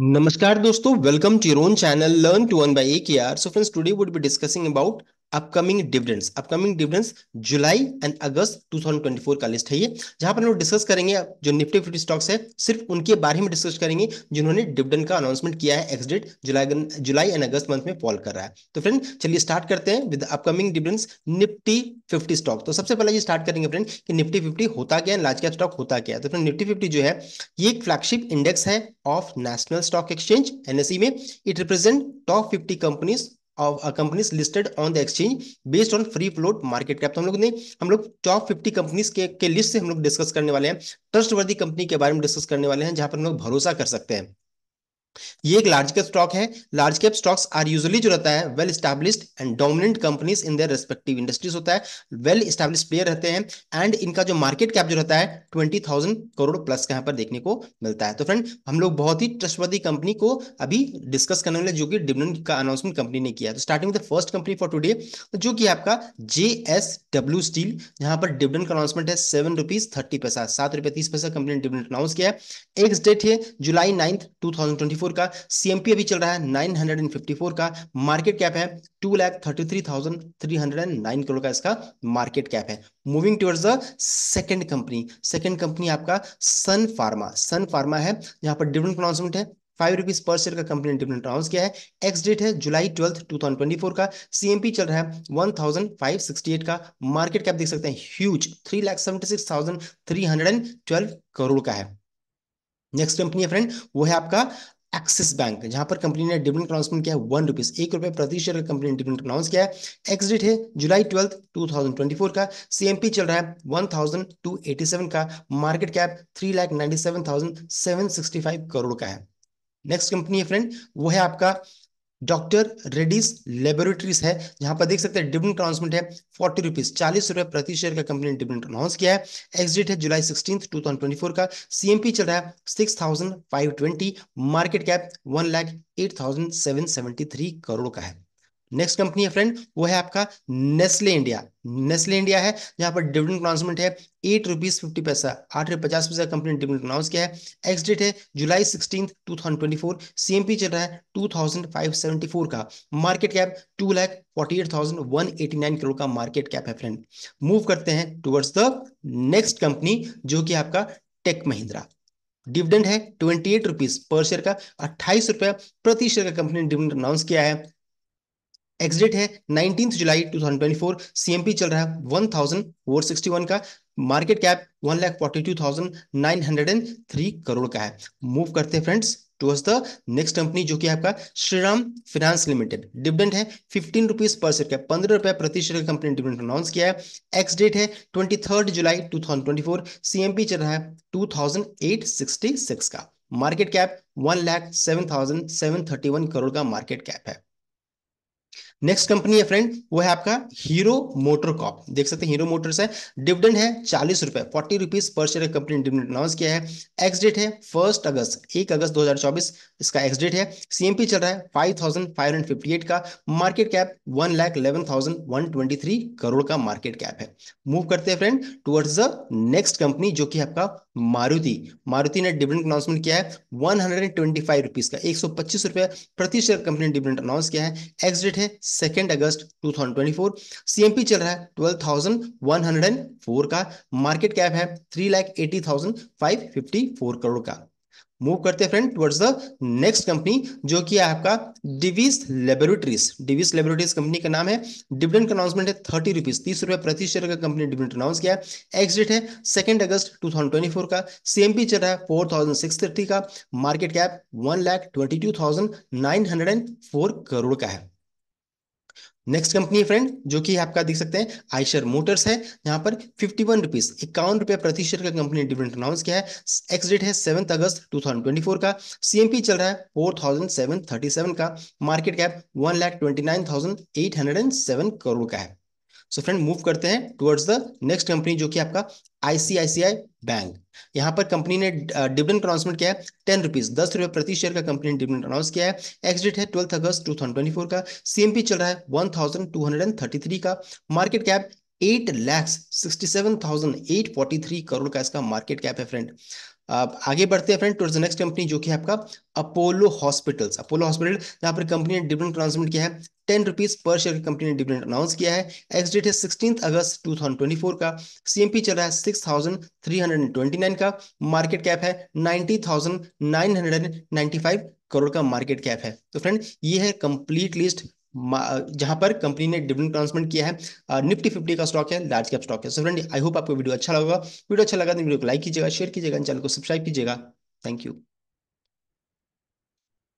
नमस्कार दोस्तों welcome to channel learn to one by A K R so friends today would be discussing about upcoming dividends upcoming dividends July and August 2024 का list है ये जहां पर हम लोग डिस्कस करेंगे जो निफ्टी फिफ्टी स्टॉक्स है सिर्फ उनके बारे में डिस्कस करेंगे जिन्होंने डिविडेंड का अनाउंसमेंट किया है ex date July July and August month में फॉल कर रहा है तो फ्रेंड चलिए स्टार्ट करते हैं with upcoming dividends Nifty fifty stock तो सबसे पहले ये स्टार्ट करेंगे फ्रेंड कि निफ्टी फिफ्टी होता क्या है लार्ज कैप स्टॉक होता क्या है तो फ्रेंड निफ्टी फिफ्टी जो है ये एक फ्लैगशिप इंडेक्स है of National Stock Exchange NSE में it represent top fifty companies of companies listed on the exchange based on free float market cap तो हम लोग ने हम लोग टॉप फिफ्टी कंपनीज के के लिस्ट से हम लोग डिस्कस करने वाले हैं ट्रस्ट वर्दी कंपनी के बारे में डिस्कस करने वाले हैं जहां पर हम लोग भरोसा कर सकते हैं ये एक लार्ज कैप स्टॉक है large cap stocks are usually जो रहता है well established and dominant companies in their respective industries होता है वेल स्टैब्लिश प्लेयर रहते हैं एंड इनका जो मार्केट कैप जो रहता है ट्वेंटी थाउजेंड करोड़ प्लस का यहाँ पर देखने को मिलता है तो फ्रेंड हम लोग बहुत ही ट्रस्टवर्दी कंपनी को अभी डिस्कस करने वाले जो कि डिविडेंड का अनाउंसमेंट कंपनी ने किया तो starting with first company for today जो कि आपका जे एस डब्ल्यू स्टील यहाँ पर डिविडेंड का अनाउंसमेंट है सेवन रुपीज थर्टी पैसा सात रुपए तीस पैसा कंपनी ने डिविडेंड अनाउंस किया है एक्स डेट है July ninth two thousand twenty four 154 का सीएमपी अभी चल रहा है 954 का मार्केट कैप है two lakh thirty three thousand three hundred and nine crore का इसका मार्केट कैप है moving towards the second company second company आपका सन फार्मा सन फार्मा है यहाँ पर डिफरेंट प्रोनाउंसमेंट है फाइव रुपीज पर शेयर का कंपनी ने डिविडेंड अनाउंस किया है एक्स डेट है July twelfth two thousand twenty four का सीएमपी चल रहा है one thousand five sixty eight का मार्केट कैप देख सकते हैं huge three lakh seventy six thousand three hundred and twelve crore का है नेक्स्ट कंपनी है फ्रेंड वो है आपका एक्सिस बैंक जहां पर कंपनी ने डिविडेंड अनाउंसमेंट किया वन रुपीज एक रुपए प्रति शेयर कंपनी ने डिविडेंड अनाउंस किया है एक्स डेट है जुलाई ट्वेल्थ फोर का सीएमपी चल रहा है one thousand two eighty seven का market cap three lakh ninety seven thousand seven sixty five crore का है नेक्स्ट कंपनी है फ्रेंड वो है आपका डॉक्टर रेडिस लेबोरेटरीज है जहां पर देख सकते हैं डिविडेंड अनाउंसमेंट है फोर्टी रुपीज चालीस रुपए प्रति शेयर का कंपनी ने डिविडेंड अनाउंस किया है एक्सडेट है July sixteen two thousand twenty four का सीएमपी चल रहा है six thousand five twenty market cap one lakh eight thousand seven seventy three crore का है नेक्स्ट कंपनी है फ्रेंड वो है आपका नेस्ले इंडिया नेस्ले इंडिया है जहां पर डिविडेंड अनाउंसमेंट है एट रुपीज फिफ्टी पैसा आठ रुपये पचास पैसा कंपनी ने डिविडेंड अनाउंस किया है एक्स डेट है July sixteen two thousand twenty four CMP चल रहा है two thousand five seventy four का market cap two lakh forty eight thousand one eighty nine crore का मार्केट कैप है फ्रेंड मूव करते हैं टूवर्ड्स द नेक्स्ट कंपनी जो कि आपका टेक महिंद्रा डिविडेंड है twenty eight rupees per share का अट्ठाईस रुपया प्रति शेयर का कंपनी ने डिविडेंड अनाउंस किया है एक्सडेट है नाइनटीन जुलाई 2024 सीएमपी चल रहा है वन 1461 का market cap one lakh forty two thousand nine hundred and three crore का है मूव करते हैं friends towards the next company जो कि आपका श्रीराम फिनांस लिमिटेड डिविडेंड है फिफ्टीन रुपीज पर शेयर का पंद्रह रुपए प्रति शेयर कंपनी डिविडेंड अनाउंस किया है एक्स डेट है twenty third July two thousand twenty four CMP चल रहा है two thousand eight sixty six का market cap one lakh seven thousand seven thirty one crore का मार्केट कैप है नेक्स्ट कंपनी है फ्रेंड वो है आपका हीरो मोटर कॉप देख सकते हैं हीरो मोटर्स है डिविडेंड है चालीस रुपए forty rupees per share company dividend announce किया है एक्स डेट है फर्स्ट अगस्त एक अगस्त 2024 इसका एक्स डेट है सीएमपी चल रहा है 5,558 का market cap one lakh eleven thousand one twenty three crore का मार्केट कैप है मूव करते हैं friend towards the next company जो कि आपका मारुति मारुति ने डिविडेंड अनाउंसमेंट किया है one hundred twenty five rupees का एक सौ पच्चीस रुपए प्रति शेयर कंपनी ने डिविडेंड अनाउंस किया है एक्स डेट है सेकेंड अगस्त 2024 सीएमपी चल रहा है 12,104 का मार्केट कैप है three lakh eighty thousand five fifty four crore का मूव करते हैं friend towards the next company जो कि है आपका डिविस लेबोरेटरीज डिविस लेबोरेटरीज कंपनी का नाम है डिविडेंड अनाउंसमेंट है थर्टी रुपीज तीस रुपए प्रति शेयर का कंपनी डिविडेंड अनाउंस किया एक्सडेट है सेकंड अगस्त 2024 का सीएमपी चल रहा है फोर थाउजेंड सिक्स थर्टी का market cap one lakh twenty two thousand nine hundred and four crore का है नेक्स्ट कंपनी फ्रेंड जो कि आपका देख सकते हैं आयशर मोटर्स है यहाँ पर फिफ्टी वन रुपीज इक्यावन रुपया प्रति शेयर का कंपनी डिविडेंड अनाउंस किया है एक्स डेट है सेवंथ अगस्त 2024 का सीएमपी चल रहा है four thousand seven thirty seven का market cap one lakh twenty nine thousand eight hundred and seven crore का है सो फ्रेंड मूव करते हैं टुवर्ड्स द नेक्स्ट कंपनी जो कि आपका आईसीआईसीआई बैंक यहाँ पर कंपनी ने डिविडेंड अनाउंसमेंट किया है टेन रुपीज दस रुपए प्रति शेयर का कंपनी ने डिविडेंड अनाउंस किया है एक्सडेट है twelfth August two thousand twenty four का सीएमपी चल रहा है one thousand two hundred and thirty three का market cap eight lakhs sixty seven thousand eight forty three crore का इसका मार्केट कैप है फ्रेंड आगे बढ़ते हैं फ्रेंड टूर्स नेक्स्ट कंपनी जो कि आपका अपोलो हॉस्पिटल्स अपोलो हॉस्पिटल यहाँ पर कंपनी ने डिविडेंड ट्रांसमिट किया है ten rupees per share company ने डिविडेंड अनाउंस किया है एक्स डेट है sixteen August two thousand twenty four का सीएमपी चल रहा है six thousand three hundred and twenty nine का मार्केट कैप है ninety thousand nine hundred and ninety five crore का मार्केट कैप है तो फ्रेंड ये है कंप्लीट लिस्ट जहां पर कंपनी ने डिविडेंड अनाउंसमेंट किया है निफ्टी फिफ्टी का स्टॉक है लार्ज कैप स्टॉक है सो फ्रेंड आई होप आपको वीडियो अच्छा लगा वीडियो अच्छा लगा तो वीडियो को लाइक कीजिएगा शेयर कीजिएगा चैनल को सब्सक्राइब कीजिएगा थैंक यू